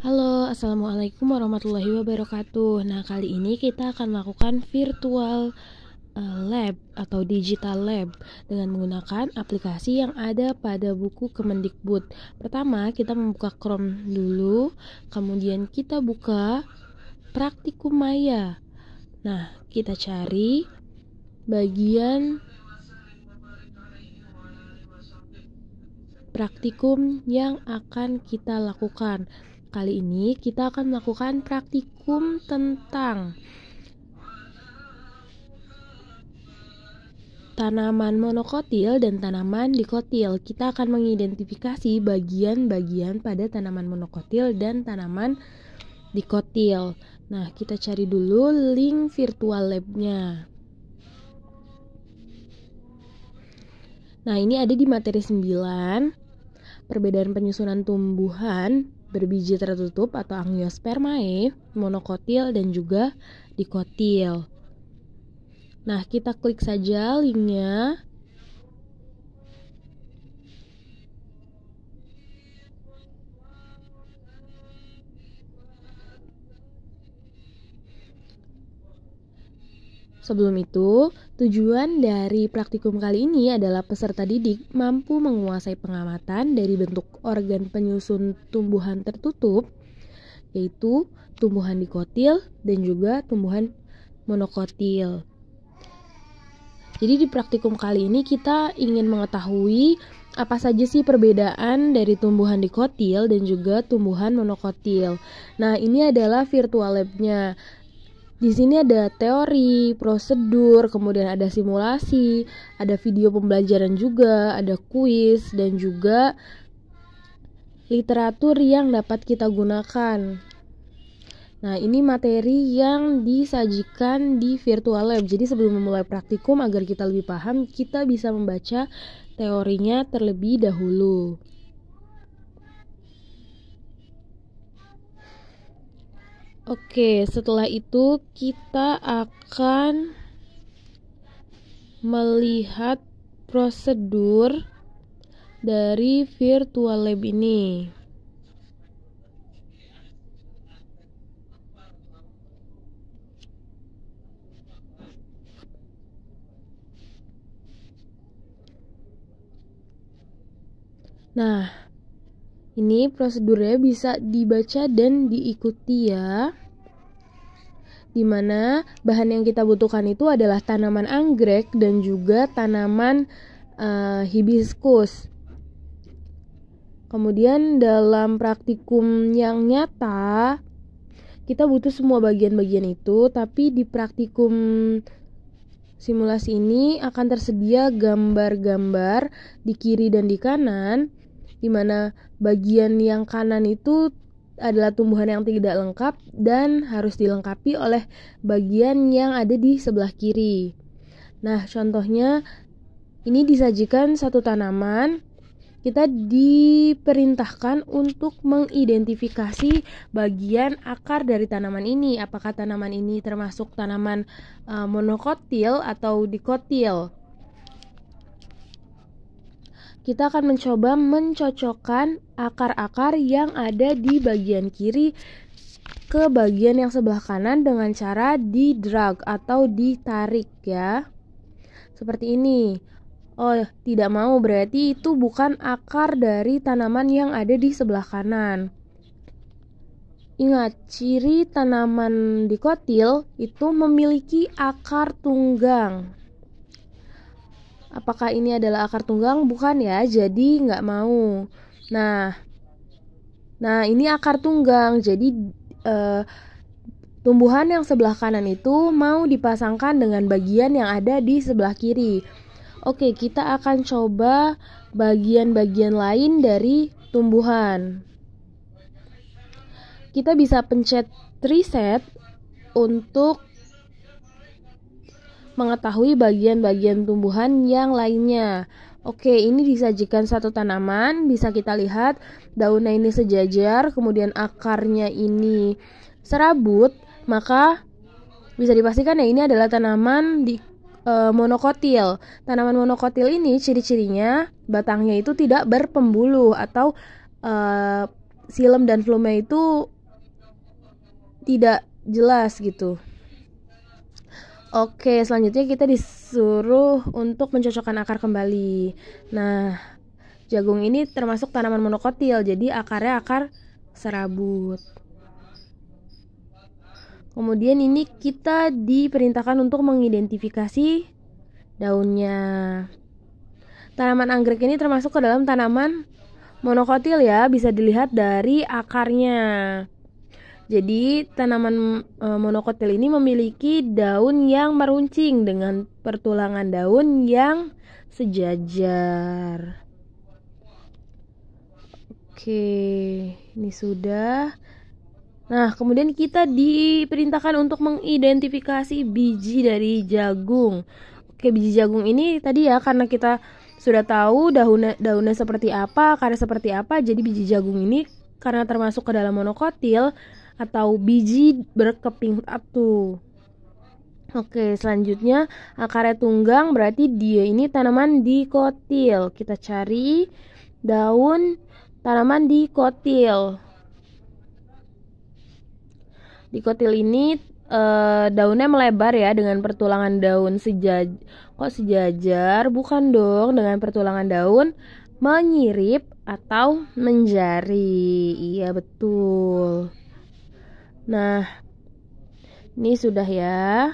Halo, Assalamualaikum warahmatullahi wabarakatuh Nah, kali ini kita akan melakukan virtual eh, lab atau digital lab dengan menggunakan aplikasi yang ada pada buku Kemendikbud. Pertama, kita membuka Chrome dulu, kemudian kita buka Praktikum Maya. Nah, kita cari bagian praktikum yang akan kita lakukan. Kali ini kita akan melakukan praktikum tentang tanaman monokotil dan tanaman dikotil. Kita akan mengidentifikasi bagian-bagian pada tanaman monokotil dan tanaman dikotil. Nah, kita cari dulu link virtual labnya. Nah, ini ada di materi 9, perbedaan penyusunan tumbuhan berbiji tertutup atau angiospermae, monokotil, dan juga dikotil. Nah, kita klik saja linknya Sebelum itu, tujuan dari praktikum kali ini adalah peserta didik mampu menguasai pengamatan dari bentuk organ penyusun tumbuhan tertutup, yaitu tumbuhan dikotil dan juga tumbuhan monokotil. Jadi di praktikum kali ini kita ingin mengetahui apa saja sih perbedaan dari tumbuhan dikotil dan juga tumbuhan monokotil. Nah, ini adalah virtual labnya. Di sini ada teori, prosedur, kemudian ada simulasi, ada video pembelajaran juga, ada kuis dan juga literatur yang dapat kita gunakan. Nah, ini materi yang disajikan di virtual lab. Jadi sebelum memulai praktikum agar kita lebih paham, kita bisa membaca teorinya terlebih dahulu. Oke, setelah itu kita akan melihat prosedur dari virtual lab ini. Nah, ini prosedurnya bisa dibaca dan diikuti ya. Dimana bahan yang kita butuhkan itu adalah tanaman anggrek dan juga tanaman uh, hibiskus. Kemudian dalam praktikum yang nyata kita butuh semua bagian-bagian itu, tapi di praktikum simulasi ini akan tersedia gambar-gambar di kiri dan di kanan di mana bagian yang kanan itu adalah tumbuhan yang tidak lengkap dan harus dilengkapi oleh bagian yang ada di sebelah kiri. Nah, contohnya ini disajikan satu tanaman. Kita diperintahkan untuk mengidentifikasi bagian akar dari tanaman ini. Apakah tanaman ini termasuk tanaman uh, monokotil atau dikotil? kita akan mencoba mencocokkan akar-akar yang ada di bagian kiri ke bagian yang sebelah kanan dengan cara di drag atau ditarik ya. Seperti ini. Oh, tidak mau berarti itu bukan akar dari tanaman yang ada di sebelah kanan. Ingat, ciri tanaman dikotil itu memiliki akar tunggang. Apakah ini adalah akar tunggang? Bukan ya, jadi nggak mau. Nah, nah ini akar tunggang, jadi eh, tumbuhan yang sebelah kanan itu mau dipasangkan dengan bagian yang ada di sebelah kiri. Oke, kita akan coba bagian-bagian lain dari tumbuhan. Kita bisa pencet reset untuk mengetahui bagian-bagian tumbuhan yang lainnya. Oke, ini disajikan satu tanaman, bisa kita lihat daunnya ini sejajar, kemudian akarnya ini serabut, maka bisa dipastikan ya ini adalah tanaman di e, monokotil. Tanaman monokotil ini ciri-cirinya batangnya itu tidak berpembuluh atau e, silem dan flume itu tidak jelas gitu. Oke, selanjutnya kita disuruh untuk mencocokkan akar kembali. Nah, jagung ini termasuk tanaman monokotil, jadi akarnya akar serabut. Kemudian ini kita diperintahkan untuk mengidentifikasi daunnya. Tanaman anggrek ini termasuk ke dalam tanaman monokotil ya, bisa dilihat dari akarnya. Jadi, tanaman e, monokotil ini memiliki daun yang meruncing dengan pertulangan daun yang sejajar. Oke, ini sudah. Nah, kemudian kita diperintahkan untuk mengidentifikasi biji dari jagung. Oke, biji jagung ini tadi ya karena kita sudah tahu daunnya daunnya seperti apa, karena seperti apa, jadi biji jagung ini karena termasuk ke dalam monokotil, atau biji berkeping satu. Oke, selanjutnya akarnya eh, tunggang berarti dia ini tanaman dikotil. Kita cari daun tanaman dikotil. Dikotil ini e, daunnya melebar ya dengan pertulangan daun sejaj kok sejajar? Bukan dong, dengan pertulangan daun menyirip atau menjari. Iya betul. Nah, ini sudah ya.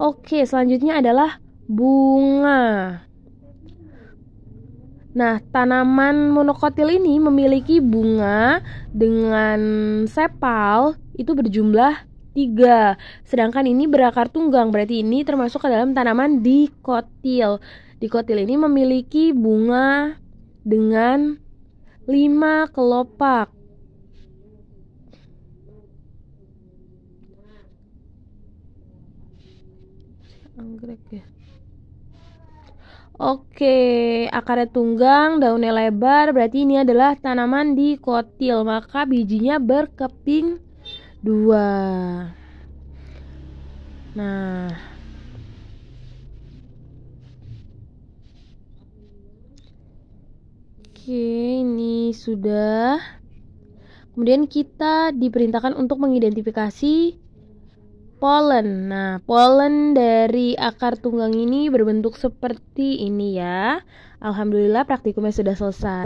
Oke, selanjutnya adalah bunga. Nah, tanaman monokotil ini memiliki bunga dengan sepal itu berjumlah tiga. Sedangkan ini berakar tunggang, berarti ini termasuk ke dalam tanaman dikotil. Dikotil ini memiliki bunga dengan lima kelopak. anggrek ya Oke, akarnya tunggang, daunnya lebar, berarti ini adalah tanaman di kotil, maka bijinya berkeping dua. Nah, oke, ini sudah. Kemudian kita diperintahkan untuk mengidentifikasi polen. Nah, polen dari akar tunggang ini berbentuk seperti ini ya. Alhamdulillah praktikumnya sudah selesai.